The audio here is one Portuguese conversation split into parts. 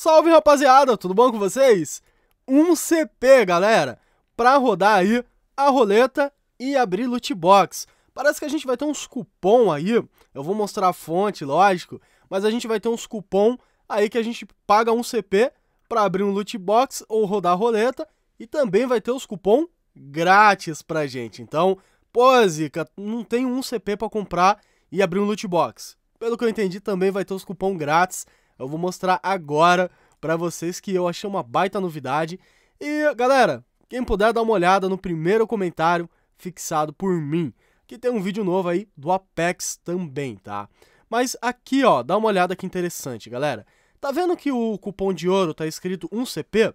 Salve rapaziada, tudo bom com vocês? Um CP, galera, para rodar aí a roleta e abrir loot box. Parece que a gente vai ter uns cupom aí, eu vou mostrar a fonte, lógico, mas a gente vai ter uns cupom aí que a gente paga um CP para abrir um loot box ou rodar a roleta e também vai ter os cupom grátis pra gente. Então, pô, Zica, não tem um CP para comprar e abrir um loot box. Pelo que eu entendi, também vai ter os cupom grátis eu vou mostrar agora para vocês que eu achei uma baita novidade. E, galera, quem puder dar uma olhada no primeiro comentário fixado por mim, que tem um vídeo novo aí do Apex também, tá? Mas aqui, ó, dá uma olhada que interessante, galera. Tá vendo que o cupom de ouro tá escrito 1CP?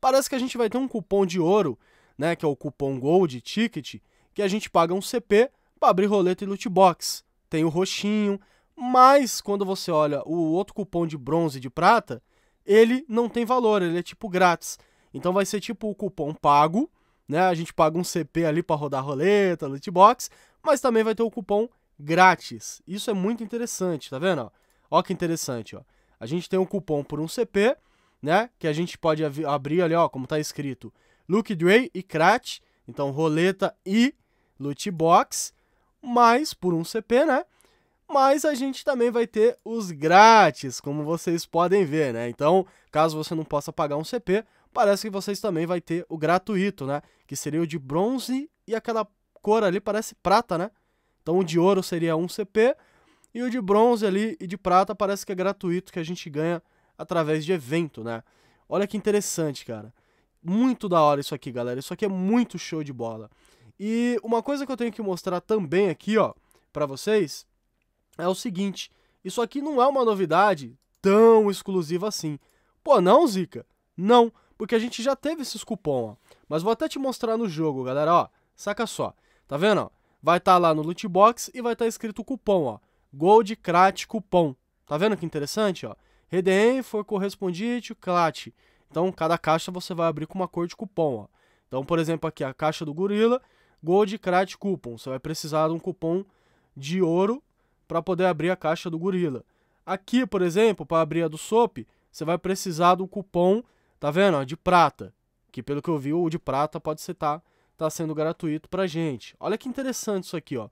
Parece que a gente vai ter um cupom de ouro, né, que é o cupom Gold Ticket, que a gente paga um CP para abrir roleta e loot box. Tem o roxinho, mas quando você olha o outro cupom de bronze e de prata, ele não tem valor, ele é tipo grátis. Então vai ser tipo o cupom pago, né? A gente paga um CP ali para rodar roleta, loot box, mas também vai ter o cupom grátis. Isso é muito interessante, tá vendo? Ó que interessante, ó. A gente tem um cupom por um CP, né? Que a gente pode abrir ali, ó, como tá escrito. Luke Dre e Krat, então roleta e loot box, mais por um CP, né? mas a gente também vai ter os grátis, como vocês podem ver, né? Então, caso você não possa pagar um CP, parece que vocês também vai ter o gratuito, né? Que seria o de bronze e aquela cor ali parece prata, né? Então, o de ouro seria um CP e o de bronze ali e de prata parece que é gratuito que a gente ganha através de evento, né? Olha que interessante, cara. Muito da hora isso aqui, galera. Isso aqui é muito show de bola. E uma coisa que eu tenho que mostrar também aqui, ó, para vocês, é o seguinte: isso aqui não é uma novidade tão exclusiva assim. Pô, não, Zica? Não, porque a gente já teve esses cupom, ó. Mas vou até te mostrar no jogo, galera, ó. Saca só. Tá vendo, ó? Vai estar tá lá no loot box e vai estar tá escrito o cupom, ó. Gold Crat cupom. Tá vendo que interessante, ó? Redeem foi correspondido, Crat. Então, cada caixa você vai abrir com uma cor de cupom, ó. Então, por exemplo, aqui a caixa do gorila, Gold Crat cupom. Você vai precisar de um cupom de ouro para poder abrir a caixa do gorila. Aqui, por exemplo, para abrir a do SOP, você vai precisar do cupom, tá vendo? De prata. Que pelo que eu vi, o de prata pode ser tá, tá sendo gratuito pra gente. Olha que interessante isso aqui, ó.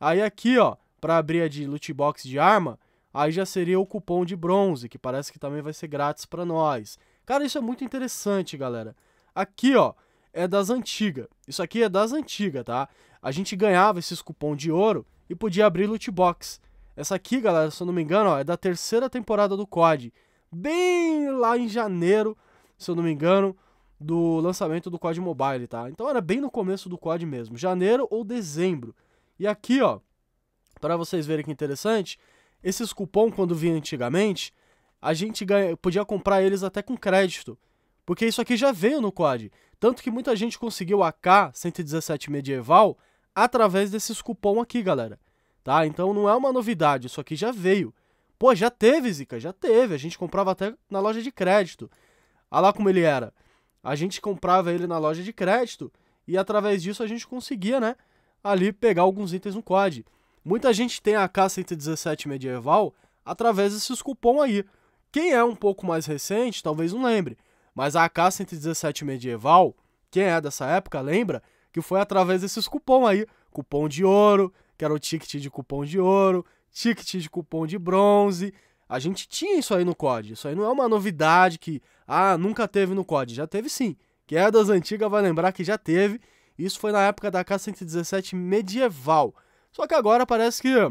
Aí aqui, ó, para abrir a de loot box de arma, aí já seria o cupom de bronze, que parece que também vai ser grátis para nós. Cara, isso é muito interessante, galera. Aqui, ó, é das antigas. Isso aqui é das antigas, tá? A gente ganhava esses cupom de ouro e podia abrir loot box. Essa aqui, galera, se eu não me engano, ó, é da terceira temporada do COD. Bem lá em janeiro, se eu não me engano, do lançamento do COD Mobile, tá? Então era bem no começo do COD mesmo, janeiro ou dezembro. E aqui, ó, para vocês verem que interessante, esses cupom quando vinha antigamente, a gente ganha, podia comprar eles até com crédito. Porque isso aqui já veio no COD. Tanto que muita gente conseguiu a K-117 medieval através desses cupom aqui, galera. Tá? Então não é uma novidade, isso aqui já veio. Pô, já teve, Zica, já teve. A gente comprava até na loja de crédito. Olha lá como ele era. A gente comprava ele na loja de crédito e através disso a gente conseguia, né, ali pegar alguns itens no quad. Muita gente tem a K117 medieval através desses cupom aí. Quem é um pouco mais recente talvez não lembre, mas a AK-117 medieval, quem é dessa época lembra que foi através desses cupom aí, cupom de ouro, que era o ticket de cupom de ouro, ticket de cupom de bronze. A gente tinha isso aí no COD. Isso aí não é uma novidade que, ah, nunca teve no COD. Já teve sim. Quem é das antigas vai lembrar que já teve. Isso foi na época da K-117 medieval. Só que agora parece que eh,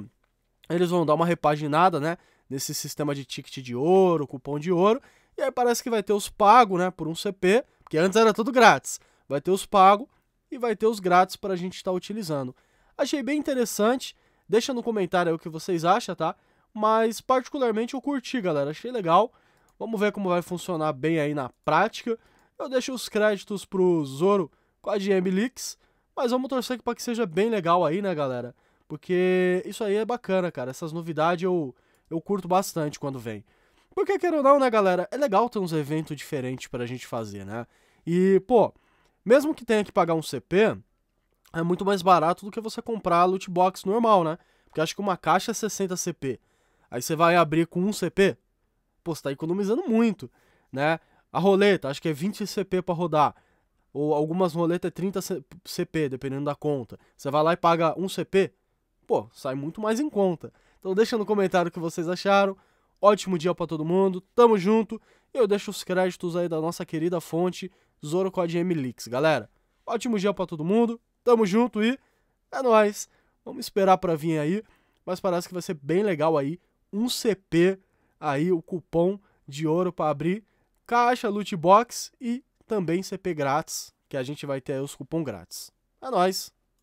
eles vão dar uma repaginada, né? Nesse sistema de ticket de ouro, cupom de ouro. E aí parece que vai ter os pagos, né? Por um CP. Porque antes era tudo grátis. Vai ter os pagos e vai ter os grátis para a gente estar tá utilizando. Achei bem interessante, deixa no comentário aí o que vocês acham, tá? Mas particularmente eu curti, galera, achei legal. Vamos ver como vai funcionar bem aí na prática. Eu deixo os créditos pro Zoro com a GM Leaks, mas vamos torcer para que seja bem legal aí, né, galera? Porque isso aí é bacana, cara. Essas novidades eu, eu curto bastante quando vem. Porque, queira ou não, né, galera? É legal ter uns eventos diferentes pra gente fazer, né? E, pô, mesmo que tenha que pagar um CP, é muito mais barato do que você comprar a loot box normal, né? Porque acho que uma caixa é 60 CP. Aí você vai abrir com um CP. Pô, você tá economizando muito, né? A roleta, acho que é 20 CP para rodar. Ou algumas roletas é 30 CP, dependendo da conta. Você vai lá e paga um CP, pô, sai muito mais em conta. Então deixa no comentário o que vocês acharam. Ótimo dia para todo mundo. Tamo junto. Eu deixo os créditos aí da nossa querida fonte Zoro Code MLix, galera. Ótimo dia para todo mundo, tamo junto e é nóis. Vamos esperar para vir aí, mas parece que vai ser bem legal aí. Um CP aí, o cupom de ouro para abrir, caixa, loot box e também CP grátis, que a gente vai ter aí os cupom grátis. É nóis.